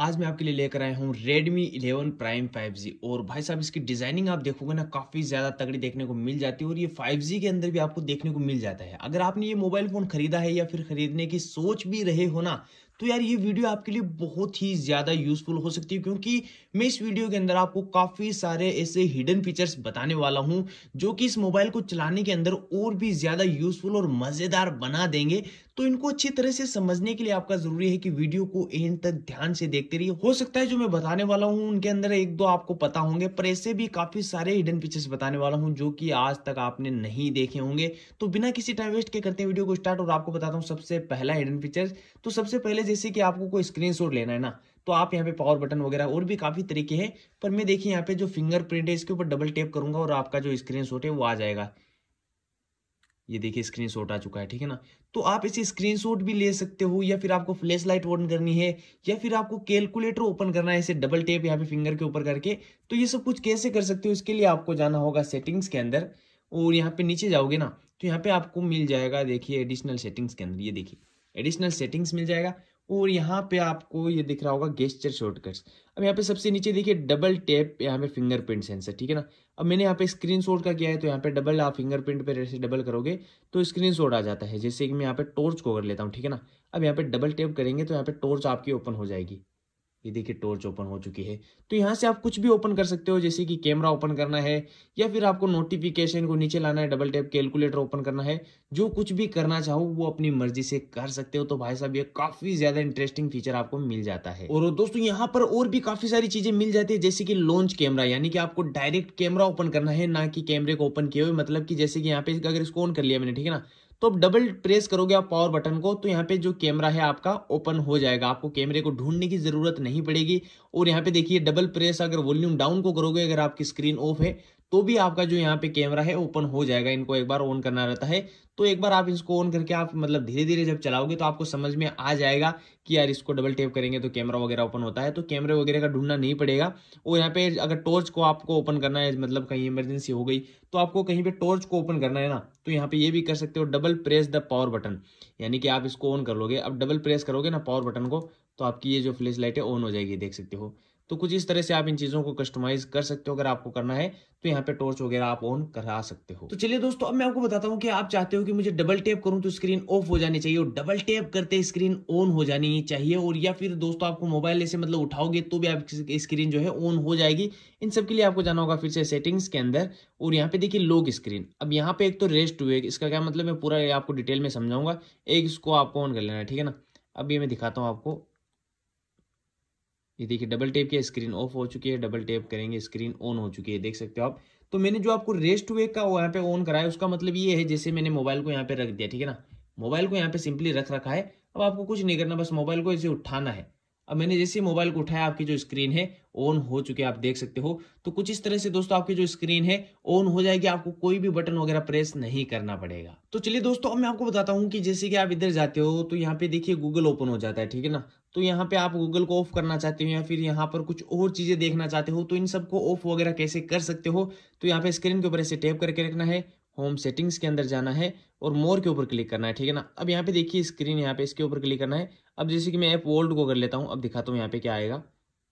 आज मैं आपके लिए लेकर आया हूँ Redmi 11 Prime 5G और भाई साहब इसकी डिज़ाइनिंग आप देखोगे ना काफ़ी ज़्यादा तगड़ी देखने को मिल जाती है और ये 5G के अंदर भी आपको देखने को मिल जाता है अगर आपने ये मोबाइल फ़ोन खरीदा है या फिर खरीदने की सोच भी रहे हो ना तो यार ये वीडियो आपके लिए बहुत ही ज़्यादा यूजफुल हो सकती है क्योंकि मैं इस वीडियो के अंदर आपको काफ़ी सारे ऐसे हिडन फीचर्स बताने वाला हूँ जो कि इस मोबाइल को चलाने के अंदर और भी ज़्यादा यूजफुल और मज़ेदार बना देंगे तो इनको अच्छी तरह से समझने के लिए आपका जरूरी है कि वीडियो को एंड तक ध्यान से देखते रहिए हो सकता है जो मैं बताने वाला हूँ उनके अंदर एक दो आपको पता होंगे पर ऐसे भी काफी सारे हिडन पिक्चर्स बताने वाला हूँ जो कि आज तक आपने नहीं देखे होंगे तो बिना किसी टाइम वेस्ट के करते हैं वीडियो को स्टार्ट और आपको बताता हूँ सबसे पहला हिडन पिक्चर्स तो सबसे पहले जैसे कि आपको कोई स्क्रीन लेना है ना तो आप यहाँ पे पावर बटन वगैरह और भी काफी तरीके हैं पर मैं देखिए यहाँ पे जो फिंगरप्रिंट है इसके ऊपर डबल टेप करूंगा और आपका जो स्क्रीन है वो आ जाएगा ये देखिए स्क्रीनशॉट आ चुका है ठीक है ना तो आप इसे स्क्रीनशॉट भी ले सकते हो या फिर आपको फ्लैश लाइट ऑन करनी है या फिर आपको कैलकुलेटर ओपन करना है इसे डबल टेप यहाँ पे फिंगर के ऊपर करके तो ये सब कुछ कैसे कर सकते हो इसके लिए आपको जाना होगा सेटिंग्स के अंदर और यहाँ पे नीचे जाओगे ना तो यहाँ पे आपको मिल जाएगा देखिए एडिशनल सेटिंग्स के अंदर ये देखिए एडिशनल सेटिंग्स मिल जाएगा और यहाँ पे आपको ये दिख रहा होगा गेस्टर शॉर्टकट्स अब यहाँ पे सबसे नीचे देखिए डबल टैप यहाँ पे फिंगरप्रिंट सेंसर ठीक है ना अब मैंने यहाँ पे स्क्रीन शॉट का किया है तो यहाँ पे डबल आप फिंगरप्रिंट पे जैसे डबल करोगे तो स्क्रीन शॉट आ जाता है जैसे कि मैं यहाँ पे टॉर्च को कर लेता हूँ ठीक है ना अब यहाँ पे डबल टैप करेंगे तो यहाँ पे टॉर्च आपकी ओपन हो जाएगी ये देखिए टॉर्च ओपन हो चुकी है तो यहाँ से आप कुछ भी ओपन कर सकते हो जैसे कि कैमरा ओपन करना है या फिर आपको नोटिफिकेशन को नीचे लाना है डबल टैप कैलकुलेटर ओपन करना है जो कुछ भी करना चाहो वो अपनी मर्जी से कर सकते हो तो भाई साहब ये काफी ज्यादा इंटरेस्टिंग फीचर आपको मिल जाता है और दोस्तों यहाँ पर और भी काफी सारी चीजें मिल जाती है जैसे कि लॉन्च कैमरा यानी कि आपको डायरेक्ट कैमरा ओपन करना है ना कि कैमरे को ओपन किए हुए मतलब की जैसे कि यहाँ पे अगर इसको ऑन कर लिया मैंने ठीक है ना तो आप डबल प्रेस करोगे आप पावर बटन को तो यहाँ पे जो कैमरा है आपका ओपन हो जाएगा आपको कैमरे को ढूंढने की ज़रूरत नहीं पड़ेगी और यहाँ पे देखिए डबल प्रेस अगर वॉल्यूम डाउन को करोगे अगर आपकी स्क्रीन ऑफ है तो भी आपका जो यहाँ पे कैमरा है ओपन हो जाएगा इनको एक बार ऑन करना रहता है तो एक बार आप इसको ऑन करके आप मतलब धीरे धीरे जब चलाओगे तो आपको समझ में आ जाएगा कि यार इसको डबल टेप करेंगे तो कैमरा वगैरह ओपन होता है तो कैमरे वगैरह का ढूंढना नहीं पड़ेगा और यहाँ पे अगर टॉर्च को आपको ओपन करना है मतलब कहीं इमरजेंसी हो गई तो आपको कहीं पे टॉर्च को ओपन करना है ना तो यहाँ पे ये भी कर सकते हो double press the power button यानी कि आप इसको ऑन कर लोगे अब डबल प्रेस करोगे ना पावर बटन को तो आपकी ये जो फ्लैश लाइट है ऑन हो जाएगी देख सकते हो तो कुछ इस तरह से आप इन चीज़ों को कस्टमाइज कर सकते हो अगर आपको करना है तो यहाँ पे टॉर्च वगैरह आप ऑन करा सकते हो तो चलिए दोस्तों अब मैं आपको बताता हूँ कि आप चाहते हो कि मुझे डबल टैप करूँ तो स्क्रीन ऑफ हो जानी चाहिए और डबल टैप करते स्क्रीन ऑन हो जानी चाहिए और या फिर दोस्तों आपको मोबाइल ऐसे मतलब उठाओगे तो भी आपकी स्क्रीन जो है ऑन हो जाएगी इन सब के लिए आपको जाना होगा फिर से सेटिंग्स के अंदर और यहाँ पे देखिए लॉक स्क्रीन अब यहाँ पे एक तो रेस्ट हुए इसका क्या मतलब मैं पूरा आपको डिटेल में समझाऊंगा एक इसको आपको ऑन कर लेना ठीक है ना अब ये मैं दिखाता हूँ आपको ये देखिए डबल टेप किया स्क्रीन ऑफ हो चुकी है डबल टेप करेंगे स्क्रीन ऑन हो चुकी है देख सकते हो आप तो मैंने जो आपको रेस्ट वे का यहाँ पे ऑन कराया उसका मतलब ये है जैसे मैंने मोबाइल को यहाँ पे रख दिया ठीक है ना मोबाइल को यहाँ पे सिंपली रख रखा है अब आपको कुछ नहीं करना बस मोबाइल को इसे उठाना है अब मैंने जैसे मोबाइल को उठाया आपकी जो स्क्रीन है ऑन हो चुके आप देख सकते हो तो कुछ इस तरह से दोस्तों आपकी जो स्क्रीन है ऑन हो जाएगी आपको कोई भी बटन वगैरह प्रेस नहीं करना पड़ेगा तो चलिए दोस्तों अब मैं आपको बताता हूँ कि जैसे कि आप इधर जाते हो तो यहाँ पे देखिए गूगल ओपन हो जाता है ठीक है ना तो यहाँ पे आप गूगल को ऑफ करना चाहते हो या फिर यहाँ पर कुछ और चीजें देखना चाहते हो तो इन सबको ऑफ वगैरह कैसे कर सकते हो तो यहाँ पे स्क्रीन के ऊपर ऐसे टैप करके रखना है होम सेटिंग्स के अंदर जाना है और मोर के ऊपर क्लिक करना है ठीक है ना अब यहाँ पे देखिए स्क्रीन यहाँ पे इसके ऊपर क्लिक करना है अब जैसे कि मैं ऐप ओल्ड को कर लेता हूँ अब दिखाता हूँ यहाँ पे क्या आएगा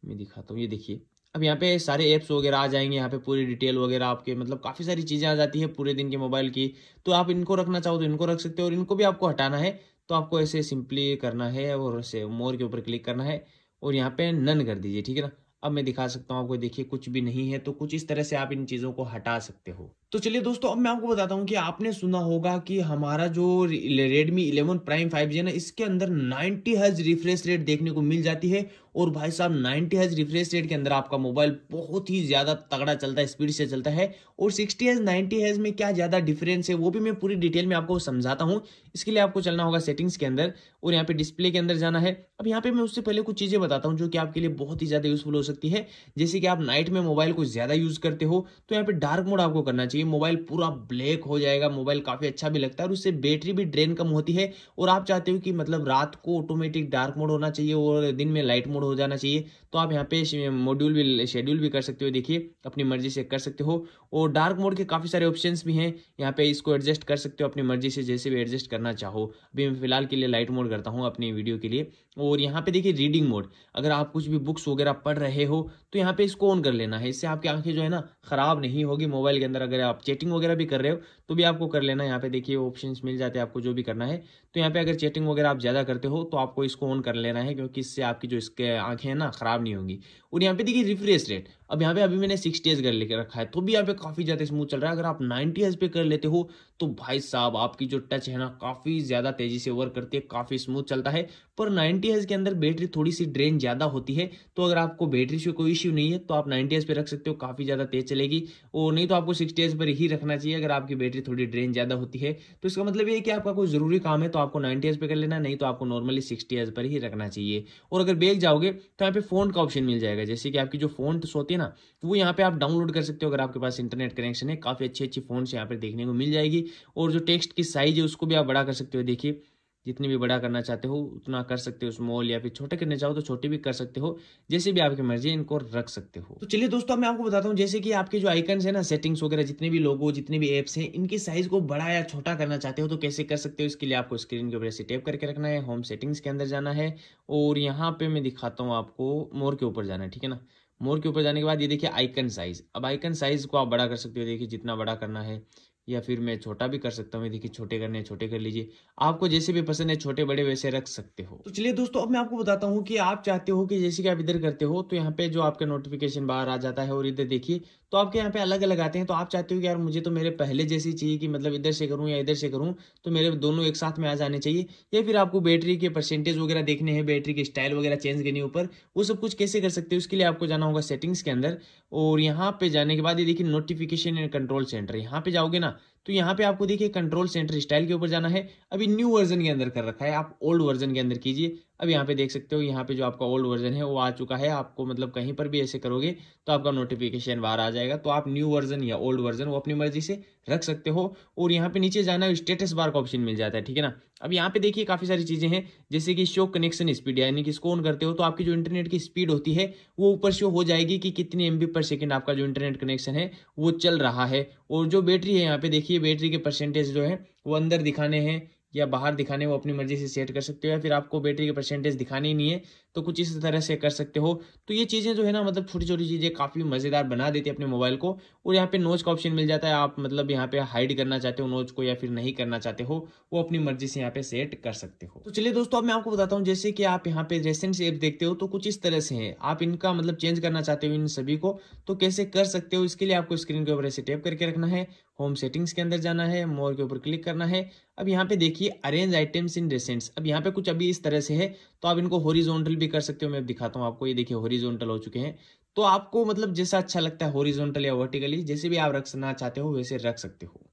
मैं दिखाता हूँ ये देखिए अब यहाँ पे सारे ऐप्स वगैरह आ जाएंगे यहाँ पे पूरी डिटेल वगैरह आपके मतलब काफ़ी सारी चीज़ें आ जाती है पूरे दिन के मोबाइल की तो आप इनको रखना चाहो तो इनको रख सकते हो और इनको भी आपको हटाना है तो आपको ऐसे सिंपली करना है और ऐसे मोर के ऊपर क्लिक करना है और यहाँ पे नन कर दीजिए ठीक है ना अब मैं दिखा सकता हूँ आपको देखिए कुछ भी नहीं है तो कुछ इस तरह से आप इन चीज़ों को हटा सकते हो तो चलिए दोस्तों अब मैं आपको बताता हूँ कि आपने सुना होगा कि हमारा जो रेडमी इलेवन प्राइम जी है ना इसके अंदर नाइनटी हज रिफ्रेश रेट देखने को मिल जाती है और भाई साहब नाइनटी हज रिफ्रेश रेट के अंदर आपका मोबाइल बहुत ही ज़्यादा तगड़ा चलता है स्पीड से चलता है और सिक्सटी हज नाइनटी हज में क्या ज़्यादा डिफरेंस है वो भी मैं पूरी डिटेल में आपको समझाता हूँ इसके लिए आपको चलना होगा सेटिंग्स के अंदर और यहाँ पे डिस्प्ले के अंदर जाना है अब यहाँ पे मैं उससे पहले कुछ चीज़ें बताता हूँ जो कि आपके लिए बहुत ही ज़्यादा यूजफुल हो सकती है जैसे कि आप नाइट में मोबाइल को ज़्यादा यूज़ करते हो तो यहाँ पे डार्क मोड आपको करना चाहिए ये मोबाइल पूरा ब्लैक हो जाएगा मोबाइल काफ़ी अच्छा भी लगता है और उससे बैटरी भी ड्रेन कम होती है और आप चाहते हो कि मतलब रात को ऑटोमेटिक डार्क मोड होना चाहिए और दिन में लाइट मोड हो जाना चाहिए तो आप यहाँ पे मॉड्यूल भी शेड्यूल भी कर सकते हो देखिए अपनी मर्जी से कर सकते हो और डार्क मोड के काफ़ी सारे ऑप्शन भी हैं यहाँ पे इसको एडजस्ट कर सकते हो अपनी मर्जी से जैसे भी एडजस्ट करना चाहो अभी मैं फिलहाल के लिए लाइट मोड करता हूँ अपनी वीडियो के लिए और यहाँ पे देखिए रीडिंग मोड अगर आप कुछ भी बुक्स वगैरह पढ़ रहे हो तो यहाँ पे इसको ऑन कर लेना है इससे आपकी आंखें जो है ना खराब नहीं होगी मोबाइल के अंदर अगर आप चैटिंग वगैरह भी कर रहे हो तो भी आपको कर लेना यहाँ पे देखिए ऑप्शन मिल जाते हैं आपको जो भी करना है तो यहाँ पे अगर चैटिंग वगैरह आप ज़्यादा करते हो तो आपको इसको ऑन कर लेना है क्योंकि इससे आपकी जो इसके आंखें हैं ना खराब नहीं होंगी और यहाँ पे देखिए रिफ्रेश रेट अब यहाँ पे अभी मैंने सिक्सटी डेज कर लेकर रखा है तो भी यहाँ पे काफ़ी ज़्यादा स्मूथ चल रहा है अगर आप नाइन्टी एस पे कर लेते हो तो भाई साहब आपकी जो टच है ना काफ़ी ज़्यादा तेज़ी से वर्क करती है काफ़ी स्मूथ चलता है पर नाइनटी एस के अंदर बैटरी थोड़ी सी ड्रेन ज़्यादा होती है तो अगर आपको बैटरी से कोई इश्यू नहीं है तो आप नाइनटी एस पे रख सकते हो काफ़ी ज़्यादा तेज़ चलेगी और नहीं तो आपको सिक्सटी एज पर ही रखना चाहिए अगर आपकी बैटरी थोड़ी ड्रेन ज़्यादा होती है तो इसका मतलब ये कि आपका कोई ज़रूरी काम है तो आपको नाइनटी एस पे कर लेना नहीं तो आपको नॉर्मली सिक्सटी एस पर ही रखना चाहिए और अगर बेच जाओगे तो यहाँ पे फ़ोन का ऑप्शन मिल जाएगा जाएगा जैसे कि आपकी जो फोन होती है ना वो यहाँ पे आप डाउनलोड कर सकते हो अगर आपके पास इंटरनेट कनेक्शन है काफ़ी अच्छी अच्छी फोन यहाँ पर देखने को मिल जाएगी और जो टेक्स्ट की साइज है उसको भी आप बड़ा कर सकते हो देखिए जितनी भी बड़ा करना चाहते हो उतना कर सकते हो स्मॉल या फिर छोटे करने चाहो तो छोटे भी कर सकते हो जैसे भी आपकी मर्जी इनको रख सकते हो तो चलिए दोस्तों मैं आपको बताता हूँ जैसे कि आपके जो आइकन है ना सेटिंग्स वगैरह जितने भी लोगो जितने भी एप्स हैं इनकी साइज को बड़ा या छोटा करना चाहते हो तो कैसे कर सकते हो इसके लिए आपको स्क्रीन के ऊपर से टेप करके रखना है होम सेटिंग्स के अंदर जाना है और यहाँ पे मैं दिखाता हूँ आपको मोर के ऊपर जाना है ठीक है ना मोर के ऊपर जाने के बाद ये देखिए आइकन साइज अब आइकन साइज को आप बड़ा कर सकते हो देखिए जितना बड़ा करना है या फिर मैं छोटा भी कर सकता हूँ देखिए छोटे करने छोटे कर लीजिए आपको जैसे भी पसंद है छोटे बड़े वैसे रख सकते हो तो चलिए दोस्तों अब मैं आपको बताता हूँ कि आप चाहते हो कि जैसे कि आप इधर करते हो तो यहाँ पे जो आपका नोटिफिकेशन बाहर आ जाता है और इधर देखिए तो आपके यहाँ पे अलग अलग आते हैं तो आप चाहते हो कि यार मुझे तो मेरे पहले जैसी चाहिए कि मतलब इधर से करूँ या इधर से करूँ तो मेरे दोनों एक साथ में आ जाने चाहिए या फिर आपको बैटरी के परसेंटेज वगैरह देखने हैं बैटरी के स्टाइल वगैरह चेंज करनी ऊपर वो सब कुछ कैसे कर सकते हो उसके लिए आपको जाना होगा सेटिंग्स के अंदर और यहाँ पे जाने के बाद ये देखिए नोटिफिकेशन एंड कंट्रोल सेंटर यहाँ पे जाओगे ना तो यहाँ पे आपको देखिए कंट्रोल सेंटर स्टाइल के ऊपर जाना है अभी न्यू वर्जन के अंदर कर रखा है आप ओल्ड वर्जन के अंदर कीजिए अब यहाँ पे देख सकते हो यहाँ पे जो आपका ओल्ड वर्जन है वो आ चुका है आपको मतलब कहीं पर भी ऐसे करोगे तो आपका नोटिफिकेशन बाहर आ जाएगा तो आप न्यू वर्जन या ओल्ड वर्जन वो अपनी मर्जी से रख सकते हो और यहाँ पे नीचे जाना स्टेटस बार का ऑप्शन मिल जाता है ठीक है ना अब यहाँ पे देखिए काफ़ी सारी चीज़ें हैं जैसे कि शो कनेक्शन स्पीड यानी कि इसको ऑन करते हो तो आपकी जो इंटरनेट की स्पीड होती है वो ऊपर शो हो जाएगी कि कितनी एम पर सेकेंड आपका जो इंटरनेट कनेक्शन है वो चल रहा है और जो बैटरी है यहाँ पे देखिए देखिए बैटरी के परसेंटेज जो है वो अंदर दिखाने हैं या बाहर दिखाने वो अपनी मर्जी से सेट कर सकते हो या फिर आपको बैटरी के परसेंटेज दिखाने ही नहीं है तो कुछ इस तरह से कर सकते हो तो ये चीज़ें जो है ना मतलब छोटी छोटी चीज़ें काफ़ी मज़ेदार बना देती है अपने मोबाइल को और यहाँ पे नोच का ऑप्शन मिल जाता है आप मतलब यहाँ पे हाइड करना चाहते हो नोच को या फिर नहीं करना चाहते हो वो अपनी मर्जी से यहाँ पे सेट कर सकते हो तो चलिए दोस्तों अब मैं आपको बताता हूँ जैसे कि आप यहाँ पे रेसेंट ऐप देखते हो तो कुछ इस तरह से है आप इनका मतलब चेंज करना चाहते हो इन सभी को तो कैसे कर सकते हो इसके लिए आपको स्क्रीन के ऊपर ऐसे टेप करके रखना है होम सेटिंग्स के अंदर जाना है मोर के ऊपर क्लिक करना है अब यहाँ पे देखिए अरेंज आइटम्स इन रेसेंट्स अब यहाँ पे कुछ अभी इस तरह से है तो आप इनको होरिजोनटल भी कर सकते हो मैं दिखाता हूँ आपको ये देखिए होरिजोनटल हो चुके हैं तो आपको मतलब जैसा अच्छा लगता है होरिजोनटल या वर्टिकली जैसे भी आप रखना चाहते हो वैसे रख सकते हो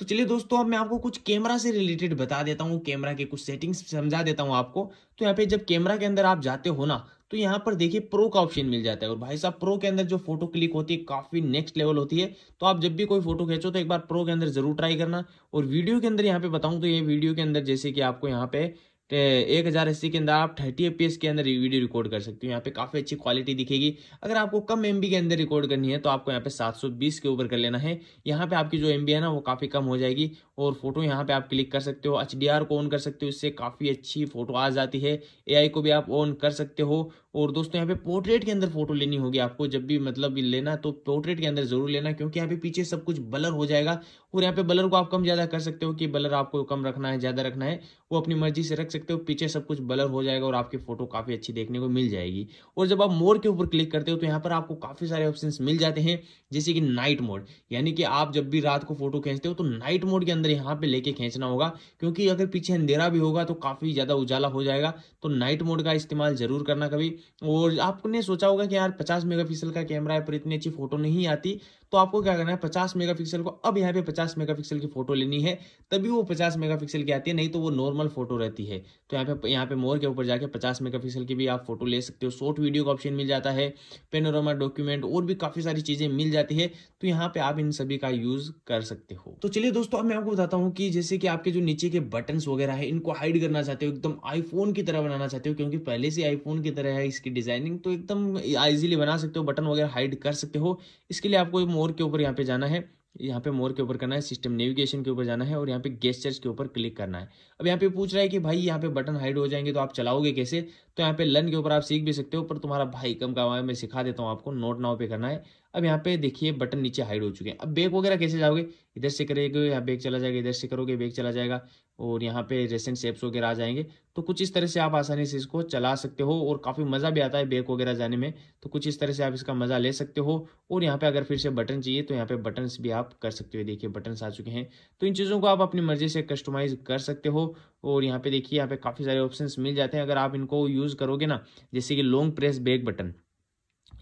तो चलिए दोस्तों अब मैं आपको कुछ कैमरा से रिलेटेड बता देता हूँ कैमरा के कुछ सेटिंग्स समझा देता हूँ आपको तो यहाँ पे जब कैमरा के अंदर आप जाते हो ना तो यहाँ पर देखिए प्रो का ऑप्शन मिल जाता है और भाई साहब प्रो के अंदर जो फोटो क्लिक होती है काफी नेक्स्ट लेवल होती है तो आप जब भी कोई फोटो खींचो तो एक बार प्रो के अंदर जरूर ट्राई करना और वीडियो के अंदर यहाँ पे बताऊँ तो ये वीडियो के अंदर जैसे कि आपको यहाँ पे तो एक हज़ार अस्सी के अंदर आप थर्टी ए के अंदर वीडियो रिकॉर्ड कर सकते हो यहाँ पे काफ़ी अच्छी क्वालिटी दिखेगी अगर आपको कम एम के अंदर रिकॉर्ड करनी है तो आपको यहाँ पे 720 के ऊपर कर लेना है यहाँ पे आपकी जो एम है ना वो काफ़ी कम हो जाएगी और फोटो यहाँ पे आप क्लिक कर सकते हो एच को ऑन कर सकते हो इससे काफ़ी अच्छी फोटो आ जाती है ए को भी आप ऑन कर सकते हो और दोस्तों यहाँ पे पोर्ट्रेट के अंदर फोटो लेनी होगी आपको जब भी मतलब लेना तो पोर्ट्रेट के अंदर जरूर लेना क्योंकि यहाँ पे पीछे सब कुछ बलर हो जाएगा और यहाँ पे बलर को आप कम ज़्यादा कर सकते हो कि बलर आपको कम रखना है ज़्यादा रखना है वो अपनी मर्जी से रख सकते हो पीछे सब कुछ बलर हो जाएगा और आपकी फोटो काफ़ी अच्छी देखने को मिल जाएगी और जब आप मोर के ऊपर क्लिक करते हो तो यहाँ पर आपको काफ़ी सारे ऑप्शन मिल जाते हैं जैसे कि नाइट मोड यानी कि आप जब भी रात को फोटो खींचते हो तो नाइट मोड के अंदर यहाँ पे लेके खींचना होगा क्योंकि अगर पीछे अंधेरा भी होगा तो काफ़ी ज़्यादा उजाला हो जाएगा तो नाइट मोड का इस्तेमाल ज़रूर करना कभी और आपने सोचा होगा कि यार पचास मेगा का कैमरा है पर इतनी अच्छी फोटो नहीं आती तो आपको क्या करना है पचास पिक्सल को अब यहाँ पे पचास पिक्सल की फोटो लेनी है तभी वो पचास पिक्सल की आती है नहीं तो वो नॉर्मल फोटो रहती है तो यहाँ पे यहाँ पे मोर के ऊपर जाके पचास मेगापिक्सल की भी आप फोटो ले सकते हो शॉर्ट वीडियो का ऑप्शन मिल जाता है पेनोरामा डॉक्यूमेंट और भी काफी सारी चीजें मिल जाती है तो यहाँ पे आप इन सभी का यूज कर सकते हो तो चलिए दोस्तों अब मैं आपको बताता हूँ कि जैसे कि आपके जो नीचे के बटन वगैरह है इनको हाइड करना चाहते हो एकदम आईफोन की तरह बनाना चाहते हो क्योंकि पहले से आईफोन की तरह है इसकी डिजाइनिंग तो एकदम इजीली बना सकते हो बटन वगैरह हाइड कर सकते हो इसके लिए आपको मोर के ऊपर यहाँ पे जाना है यहाँ पे मोर के ऊपर करना है सिस्टम नेविगेशन के ऊपर जाना है और यहाँ पे गेस्टर्स के ऊपर क्लिक करना है अब यहाँ पे पूछ रहा है कि भाई यहाँ पे बटन हाइड हो जाएंगे तो आप चलाओगे कैसे तो यहाँ पे लर्न के ऊपर आप सीख भी सकते हो पर तुम्हारा भाई कम का मैं सिखा देता हूँ आपको नोट नाव पे करना है अब यहाँ पे देखिए बटन नीचे हाइड हो चुके हैं अब बैग वगैरह कैसे जाओगे इधर से करेगे यहाँ बैग चला जाएगा इधर से करोगे बैग चला जाएगा और यहाँ पे रेसेंट सेप्स वगैरह आ जाएंगे तो कुछ इस तरह से आप आसानी से इसको चला सकते हो और काफ़ी मज़ा भी आता है बैग वगैरह जाने में तो कुछ इस तरह से आप इसका मज़ा ले सकते हो और यहाँ पे अगर फिर से बटन चाहिए तो यहाँ पे बटन्स भी आप कर सकते हो देखिए बटन्स आ चुके हैं तो इन चीज़ों को आप अपनी मर्जी से कस्टमाइज़ कर सकते हो और यहाँ पे देखिए यहाँ पे काफ़ी सारे ऑप्शन मिल जाते हैं अगर आप इनको यूज़ करोगे ना जैसे कि लॉन्ग प्रेस बैक बटन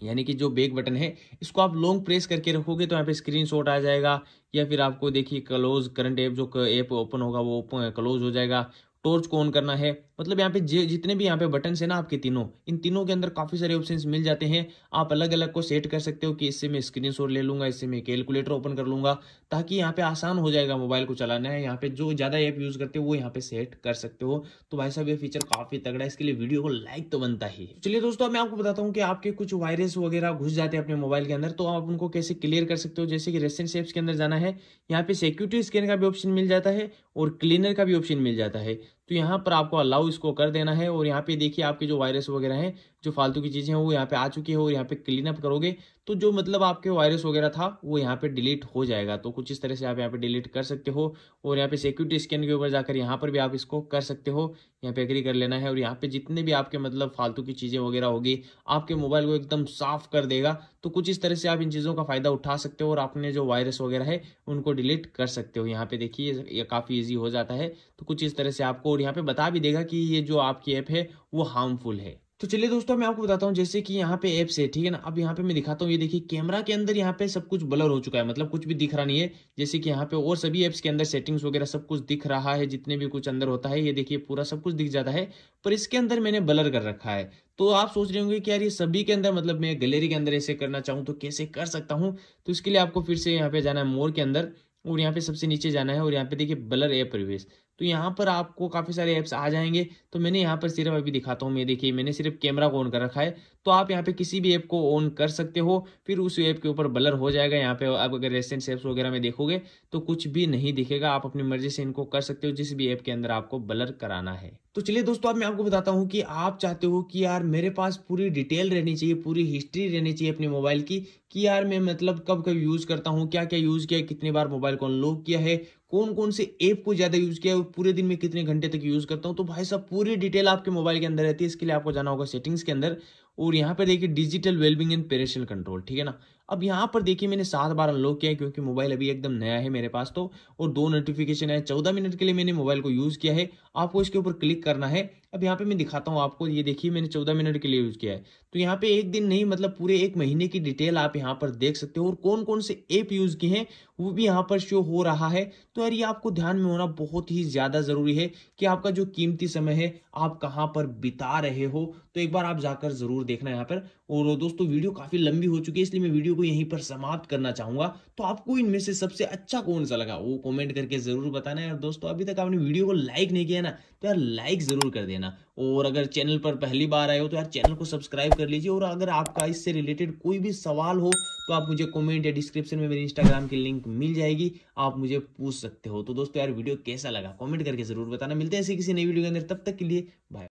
यानी कि जो बेक बटन है इसको आप लॉन्ग प्रेस करके रखोगे तो यहाँ पे शॉट आ जाएगा या फिर आपको देखिए क्लोज करंट ऐप जो ऐप ओपन होगा वो ओपन क्लोज हो जाएगा टॉर्च को ऑन करना है मतलब यहाँ पे जितने भी यहाँ पे बटन है ना आपके तीनों इन तीनों के अंदर काफ़ी सारे ऑप्शन मिल जाते हैं आप अलग अलग को सेट कर सकते हो कि इससे मैं स्क्रीन शॉट ले लूंगा इससे मैं कैलकुलेटर ओपन कर लूंगा ताकि यहाँ पे आसान हो जाएगा मोबाइल को चलाना है यहाँ पे जो ज़्यादा ऐप यूज़ करते हो वो यहाँ पे सेट कर सकते हो तो भाई साहब ये फीचर काफ़ी तगड़ा है इसके लिए वीडियो को लाइक तो बनता ही चलिए दोस्तों मैं आपको बताता हूँ कि आपके कुछ वायरस वगैरह घुस जाते हैं अपने मोबाइल के अंदर तो आप उनको कैसे क्लियर कर सकते हो जैसे कि रेसेंट एप्स के अंदर जाना है यहाँ पे सिक्योरिटी स्कैन का भी ऑप्शन मिल जाता है और क्लीनर का भी ऑप्शन मिल जाता है तो यहाँ पर आपको अलाउ इसको कर देना है और यहाँ पे देखिए आपके जो वायरस वगैरह हैं जो फालतू की चीज़ें हैं वो यहाँ पे आ चुकी है और यहाँ पे क्लीन अप करोगे तो जो मतलब आपके वायरस वगैरह था वो यहाँ पे डिलीट हो जाएगा तो कुछ इस तरह से आप यहाँ पे डिलीट कर सकते हो और यहाँ पे सिक्योरिटी स्कैन के ऊपर जाकर यहाँ पर भी आप इसको कर सकते हो यहाँ पे एग्री कर लेना है और यहाँ पे जितने भी आपके मतलब फालतू की चीज़ें वगैरह होगी आपके मोबाइल को एकदम साफ कर देगा तो कुछ इस तरह से आप इन चीज़ों का फ़ायदा उठा सकते हो और आपने जो वायरस वगैरह है उनको डिलीट कर सकते हो यहाँ पे देखिए ये काफ़ी ईजी हो जाता है तो कुछ इस तरह से आपको और यहाँ पे बता भी देगा कि ये जो आपकी ऐप है वो हार्मफुल है तो चलिए दोस्तों मैं आपको बताता हूँ जैसे कि यहाँ पे ऐप्स है ठीक है ना अब यहाँ पे मैं दिखाता हूँ ये देखिए कैमरा के अंदर यहाँ पे सब कुछ ब्लर हो चुका है मतलब कुछ भी दिख रहा नहीं है जैसे कि यहाँ पे और सभी ऐप्स के अंदर सेटिंग्स वगैरह सब कुछ दिख रहा है जितने भी कुछ अंदर होता है ये देखिए पूरा सब कुछ दिख जाता है पर इसके अंदर मैंने ब्लर कर रखा है तो आप सोच रहे होंगे कि यार ये सभी के अंदर मतलब मैं गैलरी के अंदर ऐसे करना चाहूँ तो कैसे कर सकता हूँ तो इसके लिए आपको फिर से यहाँ पे जाना है मोर के अंदर और यहाँ पे सबसे नीचे जाना है और यहाँ पे देखिए ब्लर ऐप प्रवेश तो यहाँ पर आपको काफ़ी सारे ऐप्स आ जाएंगे तो मैंने यहाँ पर सिर्फ अभी दिखाता हूँ मैं देखिए मैंने सिर्फ कैमरा को ऑन कर रखा है तो आप यहाँ पे किसी भी ऐप को ऑन कर सकते हो फिर उस ऐप के ऊपर बलर हो जाएगा यहाँ पे आप अगर रेसेंट ऐप्स वगैरह में देखोगे तो कुछ भी नहीं दिखेगा आप अपनी मर्जी से इनको कर सकते हो जिस भी ऐप के अंदर आपको बलर कराना है तो चलिए दोस्तों अब आप मैं आपको बताता हूँ कि आप चाहते हो कि यार मेरे पास पूरी डिटेल रहनी चाहिए पूरी हिस्ट्री रहनी चाहिए अपने मोबाइल की कि यार मैं मतलब कब कब यूज़ करता हूँ क्या क्या यूज़ किया कितनी बार मोबाइल को अनलॉक किया है कौन कौन से ऐप को ज़्यादा यूज़ किया है और पूरे दिन में कितने घंटे तक यूज़ करता हूँ तो भाई साहब पूरी डिटेल आपके मोबाइल के अंदर रहती है इसके लिए आपको जाना होगा सेटिंग्स के अंदर और यहाँ पर देखिए digital wellbeing and parental control ठीक है ना अब यहाँ पर देखिए मैंने सात बार अनलॉक किया है क्योंकि मोबाइल अभी एकदम नया है मेरे पास तो और दो नोटिफिकेशन है चौदह मिनट के लिए मैंने मोबाइल को यूज़ किया है आपको इसके ऊपर क्लिक करना है अब यहाँ पे मैं दिखाता हूँ आपको ये देखिए मैंने चौदह मिनट के लिए यूज़ किया है तो यहाँ पे एक दिन नहीं मतलब पूरे एक महीने की डिटेल आप यहाँ पर देख सकते हो और कौन कौन से ऐप यूज़ किए हैं वो भी यहाँ पर शो हो रहा है तो यार ये आपको ध्यान में होना बहुत ही ज़्यादा ज़रूरी है कि आपका जो कीमती समय है आप कहाँ पर बिता रहे हो तो एक बार आप जाकर ज़रूर देखना यहाँ पर और दोस्तों वीडियो काफ़ी लंबी हो चुकी है इसलिए मैं वीडियो को यहीं पर समाप्त करना चाहूँगा तो आपको इनमें से सबसे अच्छा कौन सा लगा वो कॉमेंट करके ज़रूर बताना है और दोस्तों अभी तक आपने वीडियो को लाइक नहीं किया ना तो यार लाइक ज़रूर कर देना देना और अगर चैनल पर पहली बार आए हो तो यार चैनल को सब्सक्राइब कर लीजिए और अगर आपका इससे रिलेटेड कोई भी सवाल हो तो आप मुझे कमेंट या डिस्क्रिप्शन में मेरे इंस्टाग्राम की लिंक मिल जाएगी आप मुझे पूछ सकते हो तो दोस्तों यार वीडियो कैसा लगा कॉमेंट करके जरूर बताना मिलते हैं ऐसी किसी नई वीडियो के अंदर तब तक के लिए बाय